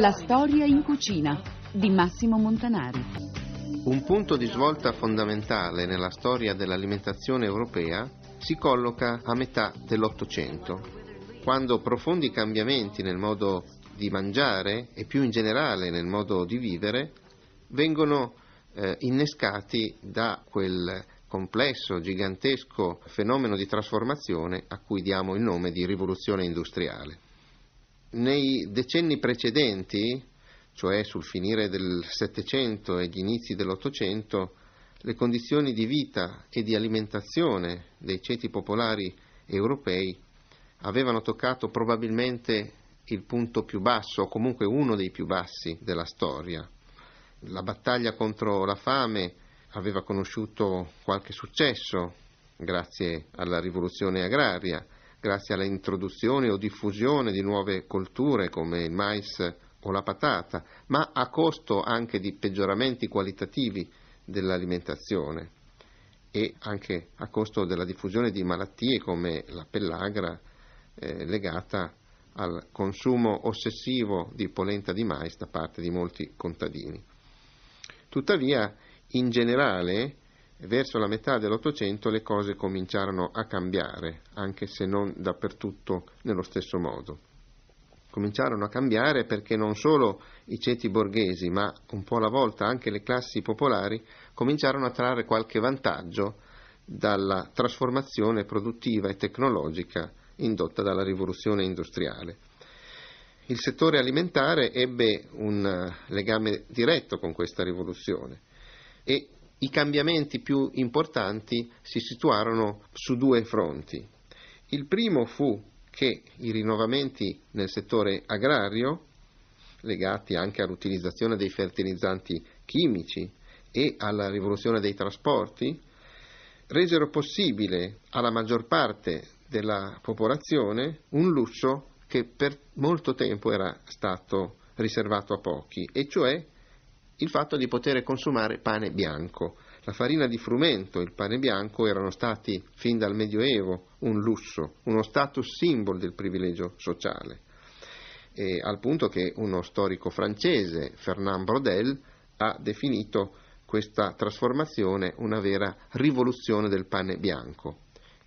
La storia in cucina di Massimo Montanari. Un punto di svolta fondamentale nella storia dell'alimentazione europea si colloca a metà dell'Ottocento, quando profondi cambiamenti nel modo di mangiare e più in generale nel modo di vivere vengono eh, innescati da quel complesso, gigantesco fenomeno di trasformazione a cui diamo il nome di rivoluzione industriale nei decenni precedenti, cioè sul finire del Settecento e gli inizi dell'Ottocento, le condizioni di vita e di alimentazione dei ceti popolari europei avevano toccato probabilmente il punto più basso, o comunque uno dei più bassi della storia. La battaglia contro la fame aveva conosciuto qualche successo grazie alla rivoluzione agraria, grazie all'introduzione o diffusione di nuove colture come il mais o la patata, ma a costo anche di peggioramenti qualitativi dell'alimentazione e anche a costo della diffusione di malattie come la pellagra eh, legata al consumo ossessivo di polenta di mais da parte di molti contadini. Tuttavia, in generale, verso la metà dell'Ottocento le cose cominciarono a cambiare, anche se non dappertutto nello stesso modo. Cominciarono a cambiare perché non solo i ceti borghesi, ma un po' alla volta anche le classi popolari cominciarono a trarre qualche vantaggio dalla trasformazione produttiva e tecnologica indotta dalla rivoluzione industriale. Il settore alimentare ebbe un eh, legame diretto con questa rivoluzione e i cambiamenti più importanti si situarono su due fronti. Il primo fu che i rinnovamenti nel settore agrario, legati anche all'utilizzazione dei fertilizzanti chimici e alla rivoluzione dei trasporti, resero possibile alla maggior parte della popolazione un lusso che per molto tempo era stato riservato a pochi, e cioè il fatto di poter consumare pane bianco. La farina di frumento e il pane bianco erano stati fin dal Medioevo un lusso, uno status symbol del privilegio sociale, e al punto che uno storico francese, Fernand Brodel, ha definito questa trasformazione una vera rivoluzione del pane bianco,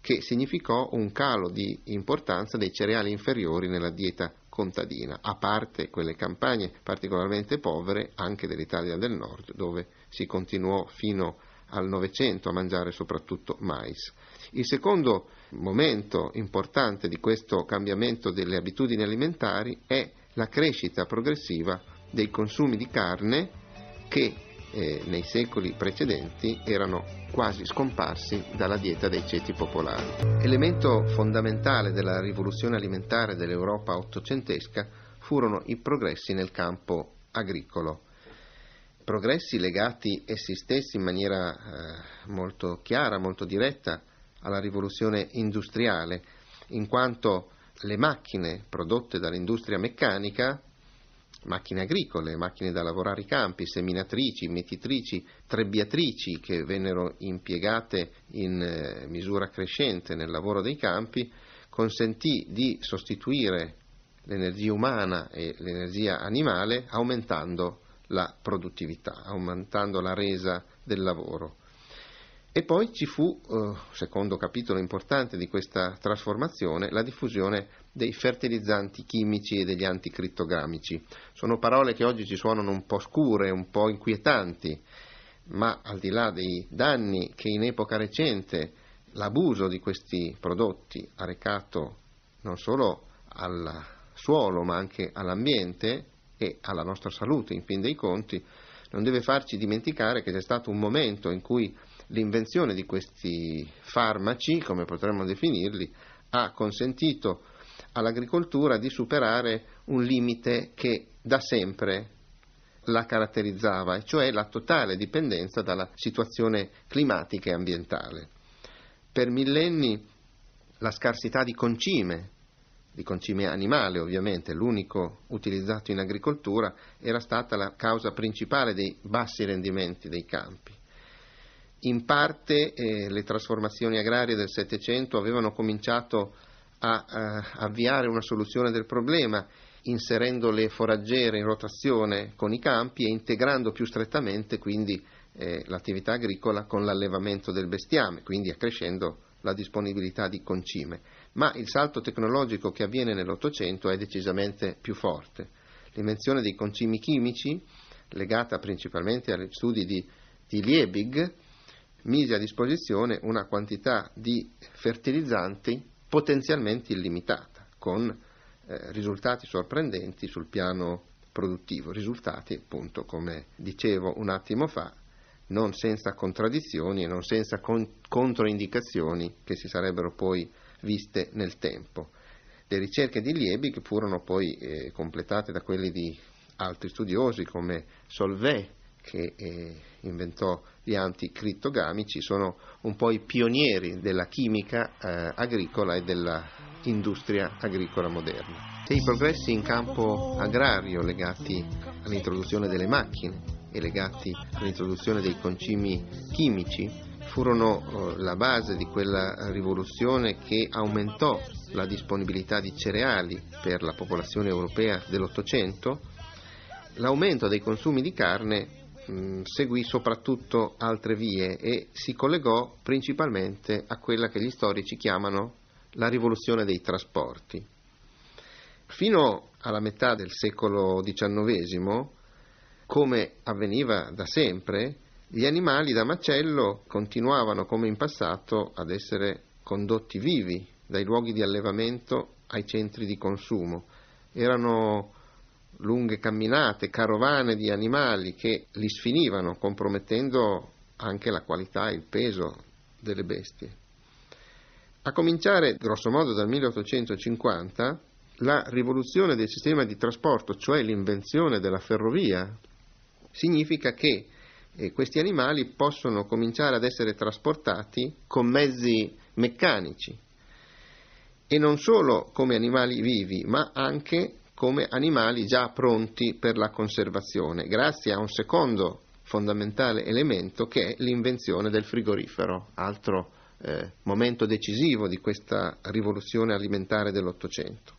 che significò un calo di importanza dei cereali inferiori nella dieta contadina, a parte quelle campagne particolarmente povere anche dell'Italia del Nord, dove si continuò fino al Novecento a mangiare soprattutto mais. Il secondo momento importante di questo cambiamento delle abitudini alimentari è la crescita progressiva dei consumi di carne che eh, nei secoli precedenti erano quasi scomparsi dalla dieta dei ceti popolari. Elemento fondamentale della rivoluzione alimentare dell'Europa ottocentesca furono i progressi nel campo agricolo, progressi legati essi stessi in maniera eh, molto chiara, molto diretta alla rivoluzione industriale, in quanto le macchine prodotte dall'industria meccanica macchine agricole, macchine da lavorare i campi, seminatrici, metitrici, trebbiatrici che vennero impiegate in eh, misura crescente nel lavoro dei campi, consentì di sostituire l'energia umana e l'energia animale aumentando la produttività, aumentando la resa del lavoro. E poi ci fu, eh, secondo capitolo importante di questa trasformazione, la diffusione dei fertilizzanti chimici e degli anticrittogamici. Sono parole che oggi ci suonano un po' scure, un po' inquietanti, ma al di là dei danni che in epoca recente l'abuso di questi prodotti ha recato non solo al suolo ma anche all'ambiente e alla nostra salute in fin dei conti, non deve farci dimenticare che c'è stato un momento in cui l'invenzione di questi farmaci, come potremmo definirli, ha consentito all'agricoltura di superare un limite che da sempre la caratterizzava, e cioè la totale dipendenza dalla situazione climatica e ambientale. Per millenni la scarsità di concime di concime animale ovviamente, l'unico utilizzato in agricoltura, era stata la causa principale dei bassi rendimenti dei campi. In parte eh, le trasformazioni agrarie del Settecento avevano cominciato a, a eh, avviare una soluzione del problema, inserendo le foraggere in rotazione con i campi e integrando più strettamente quindi eh, l'attività agricola con l'allevamento del bestiame, quindi accrescendo la disponibilità di concime ma il salto tecnologico che avviene nell'Ottocento è decisamente più forte. L'invenzione dei concimi chimici, legata principalmente agli studi di, di Liebig, mise a disposizione una quantità di fertilizzanti potenzialmente illimitata, con eh, risultati sorprendenti sul piano produttivo, risultati appunto, come dicevo un attimo fa, non senza contraddizioni e non senza con- controindicazioni che si sarebbero poi viste nel tempo. Le ricerche di Liebig furono poi eh, completate da quelli di altri studiosi come Solvay che eh, inventò gli anticrittogamici, sono un po' i pionieri della chimica eh, agricola e dell'industria agricola moderna. E I progressi in campo agrario legati all'introduzione delle macchine e legati all'introduzione dei concimi chimici furono eh, la base di quella rivoluzione che aumentò la disponibilità di cereali per la popolazione europea dell'Ottocento, l'aumento dei consumi di carne seguì soprattutto altre vie e si collegò principalmente a quella che gli storici chiamano la rivoluzione dei trasporti. Fino alla metà del secolo XIX, come avveniva da sempre, gli animali da macello continuavano come in passato ad essere condotti vivi dai luoghi di allevamento ai centri di consumo. Erano lunghe camminate, carovane di animali che li sfinivano, compromettendo anche la qualità e il peso delle bestie. A cominciare grossomodo dal 1850, la rivoluzione del sistema di trasporto, cioè l'invenzione della ferrovia, significa che e questi animali possono cominciare ad essere trasportati con mezzi meccanici e non solo come animali vivi, ma anche come animali già pronti per la conservazione, grazie a un secondo fondamentale elemento che è l'invenzione del frigorifero, altro eh, momento decisivo di questa rivoluzione alimentare dell'Ottocento.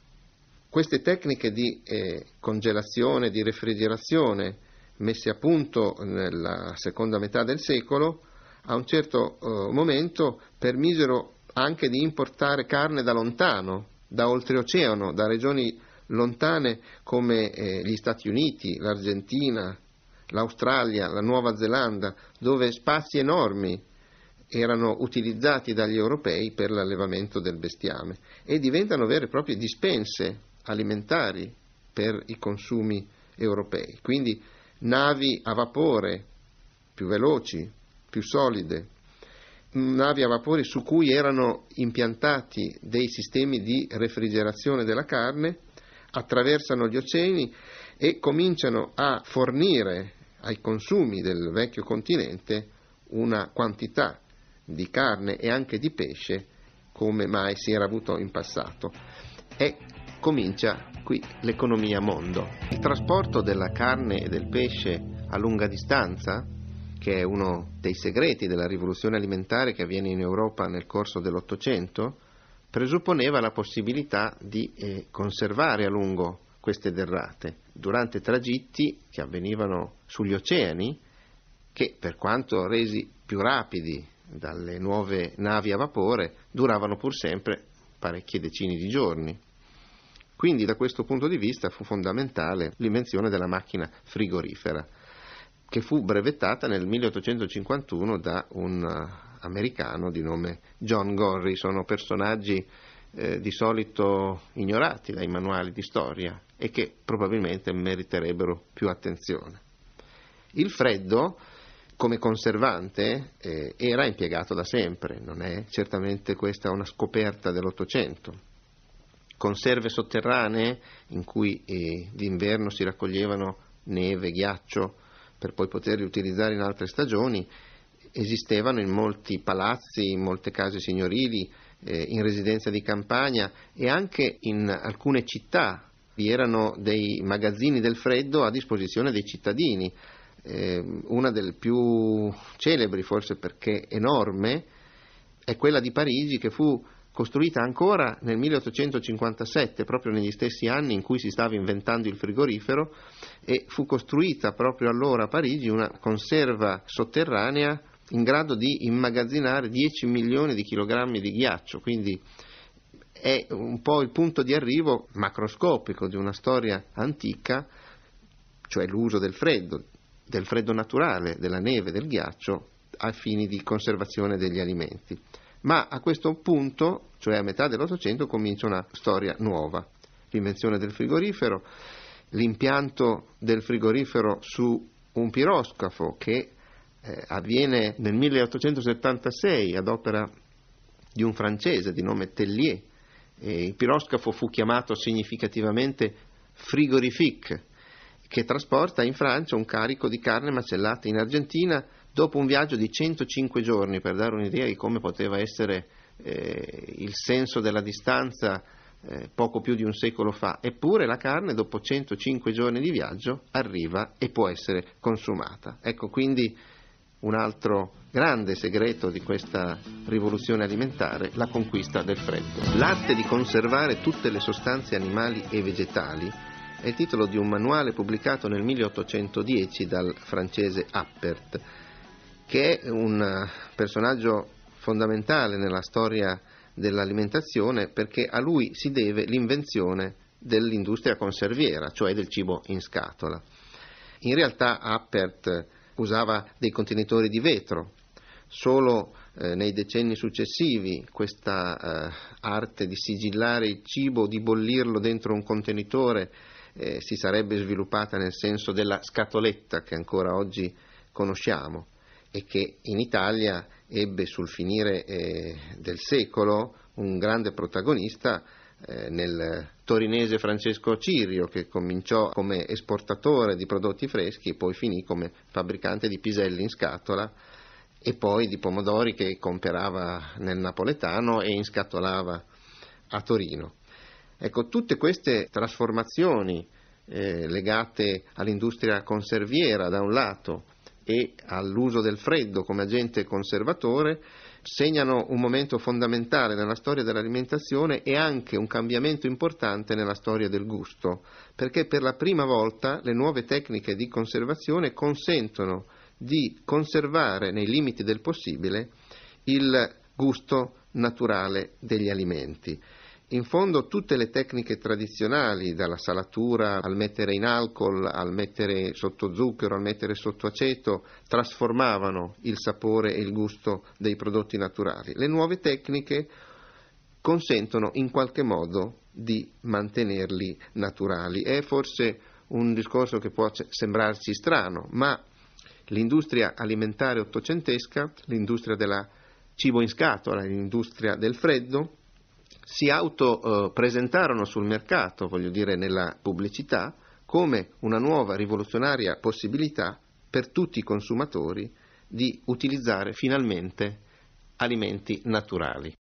Queste tecniche di eh, congelazione, di refrigerazione, messi a punto nella seconda metà del secolo, a un certo eh, momento permisero anche di importare carne da lontano, da oltreoceano, da regioni lontane come eh, gli Stati Uniti, l'Argentina, l'Australia, la Nuova Zelanda, dove spazi enormi erano utilizzati dagli europei per l'allevamento del bestiame e diventano vere e proprie dispense alimentari per i consumi europei. Quindi navi a vapore più veloci, più solide, navi a vapore su cui erano impiantati dei sistemi di refrigerazione della carne, attraversano gli oceani e cominciano a fornire ai consumi del vecchio continente una quantità di carne e anche di pesce come mai si era avuto in passato e comincia Qui l'economia mondo. Il trasporto della carne e del pesce a lunga distanza, che è uno dei segreti della rivoluzione alimentare che avviene in Europa nel corso dell'Ottocento, presupponeva la possibilità di eh, conservare a lungo queste derrate durante tragitti che avvenivano sugli oceani, che per quanto resi più rapidi dalle nuove navi a vapore, duravano pur sempre parecchie decine di giorni. Quindi da questo punto di vista fu fondamentale l'invenzione della macchina frigorifera, che fu brevettata nel 1851 da un eh, americano di nome John Gorry. Sono personaggi eh, di solito ignorati dai manuali di storia e che probabilmente meriterebbero più attenzione. Il freddo come conservante eh, era impiegato da sempre, non è certamente questa una scoperta dell'Ottocento conserve sotterranee in cui eh, d'inverno si raccoglievano neve, ghiaccio per poi poterli utilizzare in altre stagioni, esistevano in molti palazzi, in molte case signorili, eh, in residenza di campagna e anche in alcune città vi erano dei magazzini del freddo a disposizione dei cittadini. Eh, una delle più celebri, forse perché enorme, è quella di Parigi che fu costruita ancora nel 1857, proprio negli stessi anni in cui si stava inventando il frigorifero, e fu costruita proprio allora a Parigi una conserva sotterranea in grado di immagazzinare 10 milioni di chilogrammi di ghiaccio, quindi è un po' il punto di arrivo macroscopico di una storia antica, cioè l'uso del freddo, del freddo naturale, della neve, del ghiaccio, a fini di conservazione degli alimenti ma a questo punto, cioè a metà dell'Ottocento, comincia una storia nuova. L'invenzione del frigorifero, l'impianto del frigorifero su un piroscafo che eh, avviene nel 1876 ad opera di un francese di nome Tellier. E il piroscafo fu chiamato significativamente frigorifique, che trasporta in Francia un carico di carne macellata in Argentina Dopo un viaggio di 105 giorni, per dare un'idea di come poteva essere eh, il senso della distanza eh, poco più di un secolo fa, eppure la carne dopo 105 giorni di viaggio arriva e può essere consumata. Ecco quindi un altro grande segreto di questa rivoluzione alimentare, la conquista del freddo. L'arte di conservare tutte le sostanze animali e vegetali è il titolo di un manuale pubblicato nel 1810 dal francese Appert che è un eh, personaggio fondamentale nella storia dell'alimentazione perché a lui si deve l'invenzione dell'industria conserviera, cioè del cibo in scatola. In realtà Appert usava dei contenitori di vetro, solo eh, nei decenni successivi questa eh, arte di sigillare il cibo, di bollirlo dentro un contenitore, eh, si sarebbe sviluppata nel senso della scatoletta che ancora oggi conosciamo e che in Italia ebbe sul finire eh, del secolo un grande protagonista eh, nel torinese Francesco Cirio che cominciò come esportatore di prodotti freschi e poi finì come fabbricante di piselli in scatola e poi di pomodori che comperava nel napoletano e inscatolava a Torino. Ecco, tutte queste trasformazioni eh, legate all'industria conserviera da un lato e all'uso del freddo come agente conservatore segnano un momento fondamentale nella storia dell'alimentazione e anche un cambiamento importante nella storia del gusto, perché per la prima volta le nuove tecniche di conservazione consentono di conservare nei limiti del possibile il gusto naturale degli alimenti. In fondo tutte le tecniche tradizionali, dalla salatura al mettere in alcol, al mettere sotto zucchero, al mettere sotto aceto, trasformavano il sapore e il gusto dei prodotti naturali. Le nuove tecniche consentono in qualche modo di mantenerli naturali. È forse un discorso che può sembrarci strano, ma l'industria alimentare ottocentesca, l'industria del cibo in scatola, l'industria del freddo, si autopresentarono eh, sul mercato, voglio dire nella pubblicità, come una nuova rivoluzionaria possibilità per tutti i consumatori di utilizzare finalmente alimenti naturali.